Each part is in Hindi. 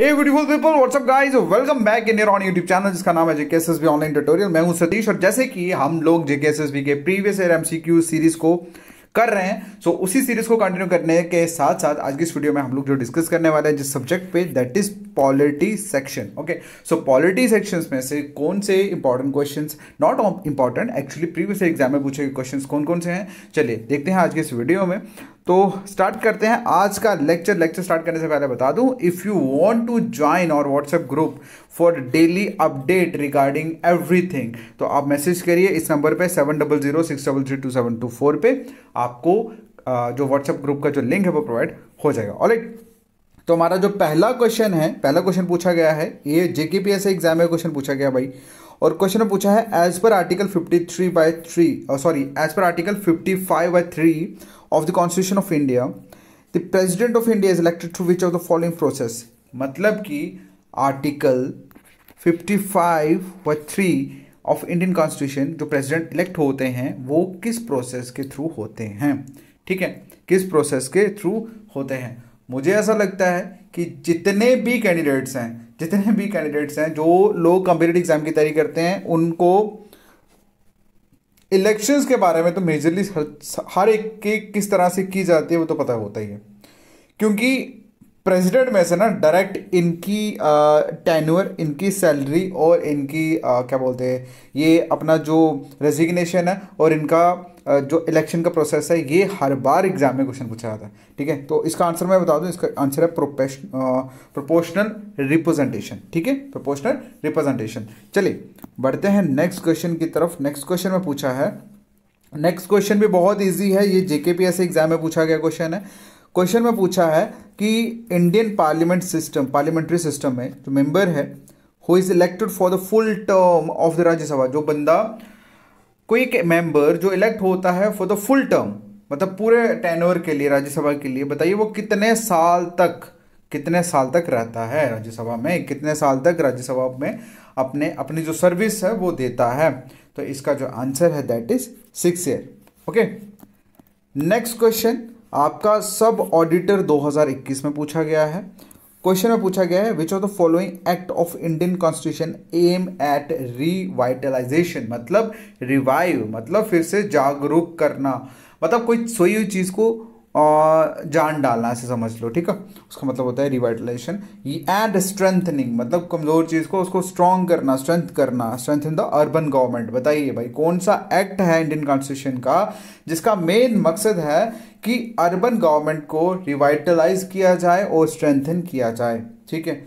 hey beautiful people what's up guys welcome back in on YouTube channel जिसका नाम है जेकेएसएस बी ऑनलाइन ट्यूटोरियल मैं हूं सतीश और जैसे कि हम लोग जेकेएसएस बी के प्रीवियस ईयर एमसीक्यू सीरीज को कर रहे हैं सो so, उसी सीरीज को कंटिन्यू करने के साथ साथ आज की इस वीडियो में हम लोग जो डिस्कस करने वाले हैं जिस सब्जेक्ट पे that is polity section okay so polity section में से कौन से important question not important actually previous exam में पूछे गए क्वेश्चन कौन कौन से हैं चलिए देखते हैं आज के इस वीडियो में तो स्टार्ट करते हैं आज का लेक्चर लेक्चर स्टार्ट करने से पहले बता दूं if you want to join our WhatsApp group for daily update regarding everything तो आप मैसेज करिए इस नंबर पे seven double zero six double three two seven two four पे आपको जो व्हाट्सएप ग्रुप का जो लिंक है वो प्रोवाइड हो जाएगा ऑलराइट तो हमारा जो पहला क्वेश्चन है पहला क्वेश्चन पूछा गया है ये जेके से एग्जाम में क्वेश्चन पूछा गया भाई और क्वेश्चन में पूछा है as per article fifty three by three sorry as per article fifty five by three of the constitution of India the president of India is elected through which of the following process मतलब कि आर्टिकल 55 व 3 ऑफ इंडियन कॉन्स्टिट्यूशन जो प्रेसिडेंट इलेक्ट होते हैं वो किस प्रोसेस के थ्रू होते हैं ठीक है किस प्रोसेस के थ्रू होते हैं मुझे ऐसा लगता है कि जितने भी कैंडिडेट्स हैं जितने भी कैंडिडेट्स हैं जो लोग कंपिटेटिव एग्जाम की तैयारी करते हैं उनको इलेक्शंस के बारे में तो मेजरली हर, हर एक की किस तरह से की जाती है वो तो पता होता ही है क्योंकि प्रेसिडेंट में से ना डायरेक्ट इनकी टेन्यूर इनकी सैलरी और इनकी आ, क्या बोलते हैं ये अपना जो रेजिग्नेशन है और इनका जो इलेक्शन का प्रोसेस है ये हर बार एग्जाम में क्वेश्चन पूछा जाता है ठीक है तो इसका आंसर मैं बता दूं इसका आंसर है प्रोपोर्शनल रिप्रेजेंटेशन ठीक है प्रोपोर्शनल रिप्रेजेंटेशन चलिए बढ़ते हैं नेक्स्ट क्वेश्चन की तरफ नेक्स्ट क्वेश्चन में पूछा है नेक्स्ट क्वेश्चन भी बहुत ईजी है ये जेके एग्जाम में पूछा गया क्वेश्चन है क्वेश्चन में पूछा है कि Indian parliament system parliamentary system में जो मेंबर है who is elected for the full term of the Rajya Sabha जो बंदा कोई एक मेंबर जो इलेक्ट होता है फॉर द फुल टर्म मतलब पूरे टेनोर के लिए राज्यसभा के लिए बताइए वो कितने साल तक कितने साल तक रहता है राज्यसभा में कितने साल तक राज्यसभा में अपने अपनी जो सर्विस है वो देता है तो इसका जो आंसर है that is six year okay next question आपका सब ऑडिटर 2021 में पूछा गया है क्वेश्चन में पूछा गया है which of the following act of Indian constitution aim at revitalization मतलब रिवाइव मतलब फिर से जागरूक करना मतलब कोई सोई हुई चीज़ को जान डालना ऐसे समझ लो ठीक है उसका मतलब होता है रिवाइटलाइजेशन एंड स्ट्रेंथनिंग मतलब कमज़ोर चीज़ को उसको स्ट्रॉन्ग करना स्ट्रेंथ करना strength in the urban government बताइए भाई कौन सा एक्ट है इंडियन कॉन्स्टिट्यूशन का जिसका मेन मकसद है कि अर्बन गवर्नमेंट को रिवाइटलाइज किया जाए और स्ट्रेंथन किया जाए ठीक है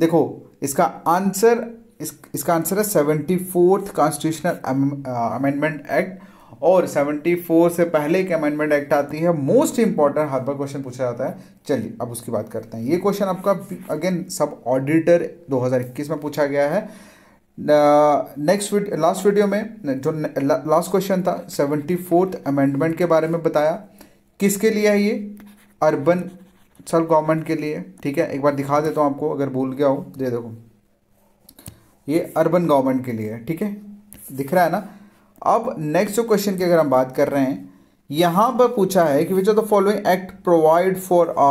देखो इसका आंसर इस, इसका आंसर है seventy fourth constitutional amendment act और 74 से पहले एक अमेंडमेंट एक्ट आती है मोस्ट इंपॉर्टेंट हर बार क्वेश्चन पूछा जाता है चलिए अब उसकी बात करते हैं ये क्वेश्चन आपका अगेन सब ऑडिटर 2021 में पूछा गया है नेक्स्ट वीड, लास्ट वीडियो में जो लास्ट क्वेश्चन था सेवेंटी फोर्थ अमेंडमेंट के बारे में बताया किसके लिए है ये अर्बन सेल्फ गवर्नमेंट के लिए ठीक है एक बार दिखा देता हूँ आपको अगर भूल गया हो दे देखो ये अर्बन गवर्नमेंट के लिए है ठीक है दिख रहा है ना अब नेक्स्ट जो क्वेश्चन की अगर हम बात कर रहे हैं यहां पर पूछा है कि which of the following act provide for a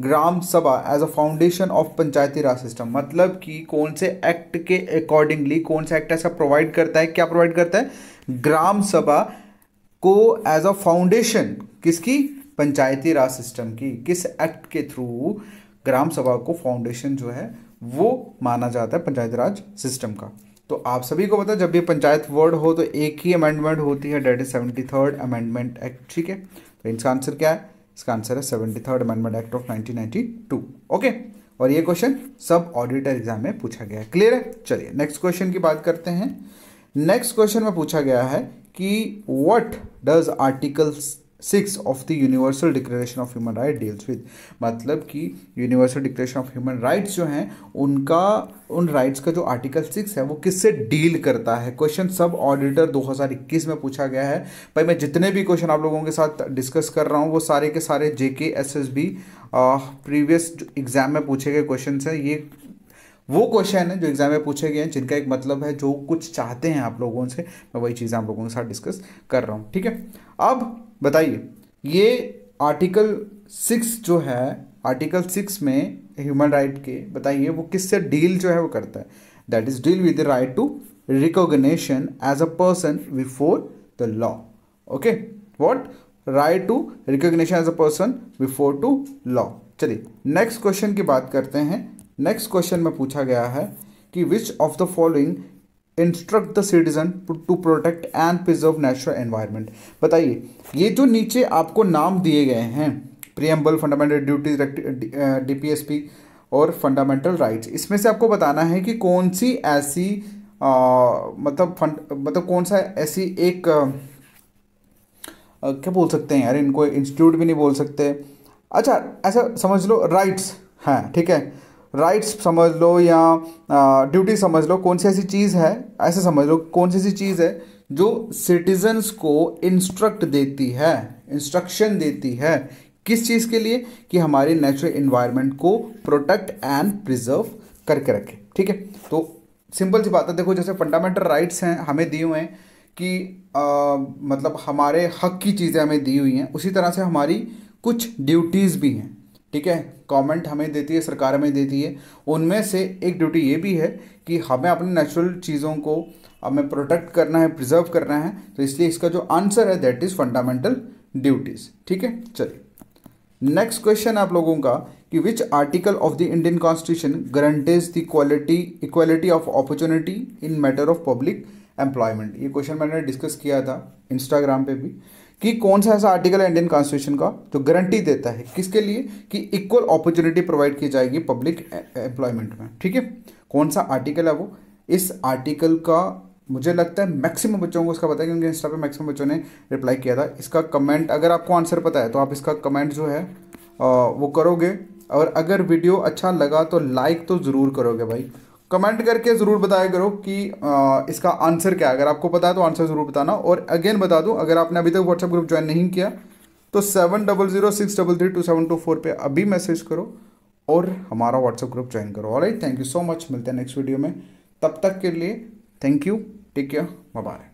gram sabha as a foundation of panchayati raj system मतलब कि कौन से एक्ट के अकॉर्डिंगली कौन सा एक्ट ऐसा प्रोवाइड करता है क्या प्रोवाइड करता है ग्राम सभा को एज अ फाउंडेशन किसकी पंचायती राज सिस्टम की किस एक्ट के थ्रू ग्राम सभा को फाउंडेशन जो है वो माना जाता है पंचायती राज सिस्टम का तो आप सभी को पता है जब भी पंचायत वर्ड हो तो एक ही अमेंडमेंट होती है that is seventy third amendment act ठीक है तो इसका आंसर क्या है इसका आंसर है seventy third amendment act of nineteen ninety two okay और ये क्वेश्चन सब ऑडिटर एग्जाम में पूछा गया है क्लियर है चलिए नेक्स्ट क्वेश्चन की बात करते हैं नेक्स्ट क्वेश्चन में पूछा गया है कि what does article six of the universal declaration of human right deals with मतलब कि universal declaration of human rights जो हैं उनका उन राइट्स का जो आर्टिकल सिक्स है वो किससे डील करता है क्वेश्चन सब ऑडिटर 2021 में पूछा गया है भाई मैं जितने भी क्वेश्चन आप लोगों के साथ डिस्कस कर रहा हूँ वो सारे के सारे J K S S B previous exam में पूछे गए क्वेश्चन हैं ये वो क्वेश्चन है जो एग्जाम में पूछे गए हैं जिनका एक मतलब है जो कुछ चाहते हैं आप लोगों से मैं वही चीज़ आप लोगों के साथ डिस्कस कर रहा हूँ ठीक है अब बताइए ये आर्टिकल सिक्स जो है आर्टिकल सिक्स में ह्यूमन राइट के बताइए वो किससे डील जो है वो करता है that is deal with the right to recognition as a person before the law okay what right to recognition as a person before to law चलिए नेक्स्ट क्वेश्चन की बात करते हैं नेक्स्ट क्वेश्चन में पूछा गया है कि which of the following instruct the citizen to protect and preserve natural environment बताइए ये जो नीचे आपको नाम दिए गए हैं प्रियम्बल फंडामेंटल ड्यूटी डीपीएसपी और फंडामेंटल राइट्स इसमें से आपको बताना है कि कौन सी ऐसी आ, मतलब फंड मतलब कौन सा ऐसी एक आ, क्या बोल सकते हैं यार इनको इंस्टीट्यूट भी नहीं बोल सकते अच्छा ऐसा समझ लो राइट्स हैं ठीक है राइट्स समझ लो या ड्यूटी समझ लो कौन सी ऐसी चीज़ है ऐसे समझ लो कौन सी ऐसी चीज़ है जो सिटीजन्स को इंस्ट्रक्ट देती है इंस्ट्रक्शन देती है किस चीज़ के लिए कि हमारे नेचुरल इन्वायरमेंट को प्रोटेक्ट एंड प्रिजर्व करके रखें ठीक है तो सिंपल सी बात है देखो जैसे फंडामेंटल राइट्स हैं हमें दिए हुए हैं कि आ, मतलब हमारे हक की चीज़ें हमें दी हुई हैं उसी तरह से हमारी कुछ ड्यूटीज़ भी हैं ठीक है कमेंट हमें देती है सरकार हमें देती है उनमें से एक ड्यूटी ये भी है कि हमें अपने नेचुरल चीज़ों को हमें प्रोटेक्ट करना है प्रिजर्व करना है तो इसलिए इसका जो आंसर है दैट इज़ फंडामेंटल ड्यूटीज़ ठीक है चलिए नेक्स्ट क्वेश्चन आप लोगों का कि which article of the Indian constitution guarantees the quality equality of opportunity in matter of public employment ये क्वेश्चन मैंने डिस्कस किया था इंस्टाग्राम पे भी कि कौन सा ऐसा आर्टिकल है इंडियन कॉन्स्टिट्यूशन का जो गारंटी देता है किसके लिए कि इक्वल अपॉर्चुनिटी प्रोवाइड की जाएगी पब्लिक एम्प्लॉयमेंट e-, में ठीक है कौन सा आर्टिकल है वो इस आर्टिकल का मुझे लगता है मैक्सिमम बच्चों को इसका पता है क्योंकि इंस्टा पे मैक्सिमम बच्चों ने रिप्लाई किया था इसका कमेंट अगर आपको आंसर पता है तो आप इसका कमेंट जो है वो करोगे और अगर वीडियो अच्छा लगा तो लाइक तो ज़रूर करोगे भाई कमेंट करके ज़रूर बताया करो कि आ, इसका आंसर क्या है अगर आपको पता है तो आंसर ज़रूर बताना और अगेन बता दूं अगर आपने अभी तक व्हाट्सएप ग्रुप ज्वाइन नहीं किया तो seven double zero six double three two seven two four पर अभी मैसेज करो और हमारा व्हाट्सएप ग्रुप ज्वाइन करो all thank you so much मिलते हैं नेक्स्ट वीडियो में तब तक के लिए thank you take care bye